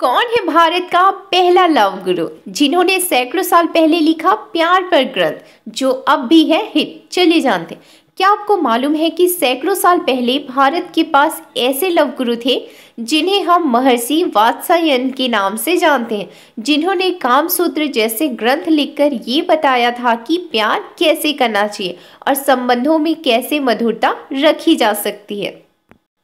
कौन है भारत का पहला लव गुरु जिन्होंने सैकड़ों साल पहले लिखा प्यार पर ग्रंथ जो अब भी है हिट चलिए जानते क्या आपको मालूम है कि सैकड़ों साल पहले भारत के पास ऐसे लव गुरु थे जिन्हें हम महर्षि वात्सायन के नाम से जानते हैं जिन्होंने कामसूत्र जैसे ग्रंथ लिखकर ये बताया था कि प्यार कैसे करना चाहिए और संबंधों में कैसे मधुरता रखी जा सकती है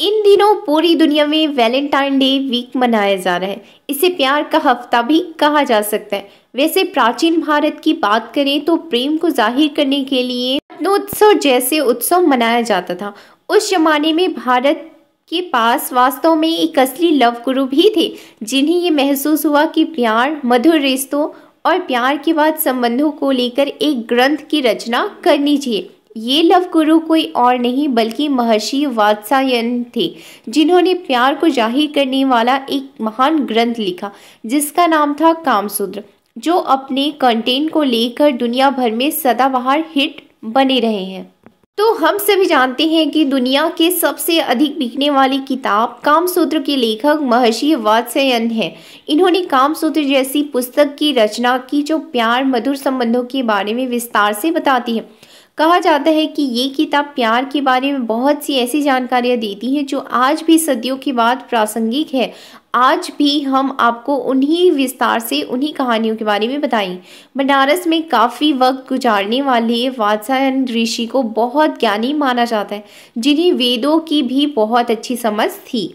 इन दिनों पूरी दुनिया में वैलेंटाइन डे वीक मनाया जा रहा है इसे प्यार का हफ्ता भी कहा जा सकता है वैसे प्राचीन भारत की बात करें तो प्रेम को जाहिर करने के लिए रत्नोत्सव जैसे उत्सव मनाया जाता था उस जमाने में भारत के पास वास्तव में एक असली लव गुरु भी थे जिन्हें ये महसूस हुआ कि प्यार मधुर रिश्तों और प्यार के बाद संबंधों को लेकर एक ग्रंथ की रचना करनी चाहिए ये लव गुरु कोई और नहीं बल्कि महर्षि वात्सायन थे जिन्होंने प्यार को जाहिर करने वाला एक महान ग्रंथ लिखा जिसका नाम था कामसूत्र जो अपने कंटेंट को लेकर दुनिया भर में सदाबहार हिट बने रहे हैं तो हम सभी जानते हैं कि दुनिया के सबसे अधिक बिकने वाली किताब कामसूत्र के लेखक महर्षि वात्सयन है इन्होंने कामसूत्र जैसी पुस्तक की रचना की जो प्यार मधुर संबंधों के बारे में विस्तार से बताती है कहा जाता है कि ये किताब प्यार के बारे में बहुत सी ऐसी जानकारियाँ देती है जो आज भी सदियों के बाद प्रासंगिक है आज भी हम आपको उन्हीं विस्तार से उन्हीं कहानियों के बारे में बताएं बनारस में काफ़ी वक्त गुजारने वाले वात्सायन ऋषि को बहुत ज्ञानी माना जाता है जिन्हें वेदों की भी बहुत अच्छी समझ थी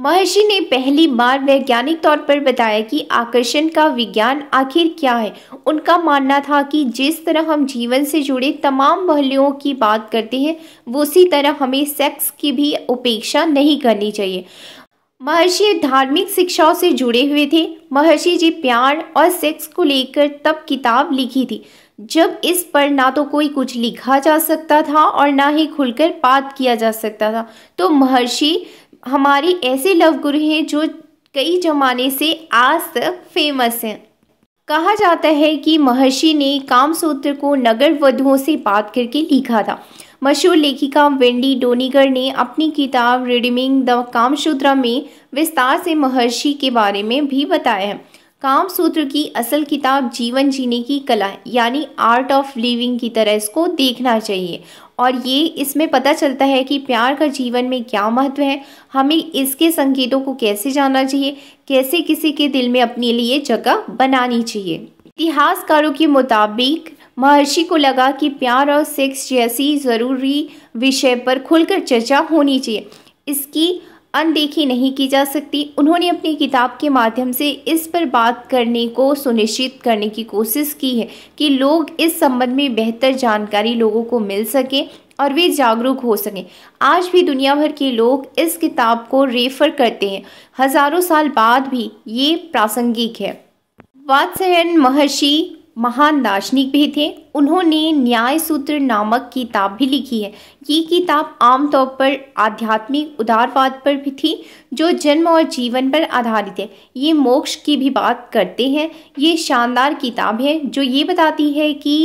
महर्षि ने पहली बार वैज्ञानिक तौर पर बताया कि आकर्षण का विज्ञान आखिर क्या है उनका मानना था कि जिस तरह हम जीवन से जुड़े तमाम पहलुओं की बात करते हैं उसी तरह हमें सेक्स की भी उपेक्षा नहीं करनी चाहिए महर्षि धार्मिक शिक्षाओं से जुड़े हुए थे महर्षि जी प्यार और सेक्स को लेकर तब किताब लिखी थी जब इस पर ना तो कोई कुछ लिखा जा सकता था और ना ही खुलकर बात किया जा सकता था तो महर्षि हमारे ऐसे लव गुरु हैं जो कई जमाने से आज तक फेमस हैं कहा जाता है कि महर्षि ने कामसूत्र को नगर वधुओं से बात करके लिखा था मशहूर लेखिका वेंडी डोनीगर ने अपनी किताब रिडमिंग द कामसूत्र में विस्तार से महर्षि के बारे में भी बताया है कामसूत्र की असल किताब जीवन जीने की कला यानी आर्ट ऑफ लिविंग की तरह इसको देखना चाहिए और ये इसमें पता चलता है कि प्यार का जीवन में क्या महत्व है हमें इसके संकेतों को कैसे जानना चाहिए कैसे किसी के दिल में अपने लिए जगह बनानी चाहिए इतिहासकारों के मुताबिक महर्षि को लगा कि प्यार और सेक्स जैसी ज़रूरी विषय पर खुलकर चर्चा होनी चाहिए इसकी अनदेखी नहीं की जा सकती उन्होंने अपनी किताब के माध्यम से इस पर बात करने को सुनिश्चित करने की कोशिश की है कि लोग इस संबंध में बेहतर जानकारी लोगों को मिल सके और वे जागरूक हो सकें आज भी दुनिया भर के लोग इस किताब को रेफर करते हैं हज़ारों साल बाद भी ये प्रासंगिक है वात्सयन महर्षि महान दार्शनिक भी थे उन्होंने न्याय सूत्र नामक किताब भी लिखी है ये किताब आमतौर पर आध्यात्मिक उदारवाद पर भी थी जो जन्म और जीवन पर आधारित है ये मोक्ष की भी बात करते हैं ये शानदार किताब है जो ये बताती है कि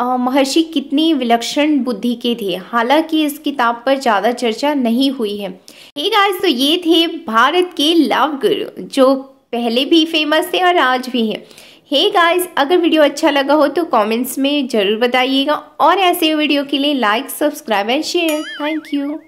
महर्षि कितनी विलक्षण बुद्धि के थे हालांकि इस किताब पर ज़्यादा चर्चा नहीं हुई है एक आज तो ये थे भारत के लव गुरु जो पहले भी फेमस थे और आज भी हैं हे hey गाइस अगर वीडियो अच्छा लगा हो तो कमेंट्स में ज़रूर बताइएगा और ऐसे वीडियो के लिए like subscribe and share thank you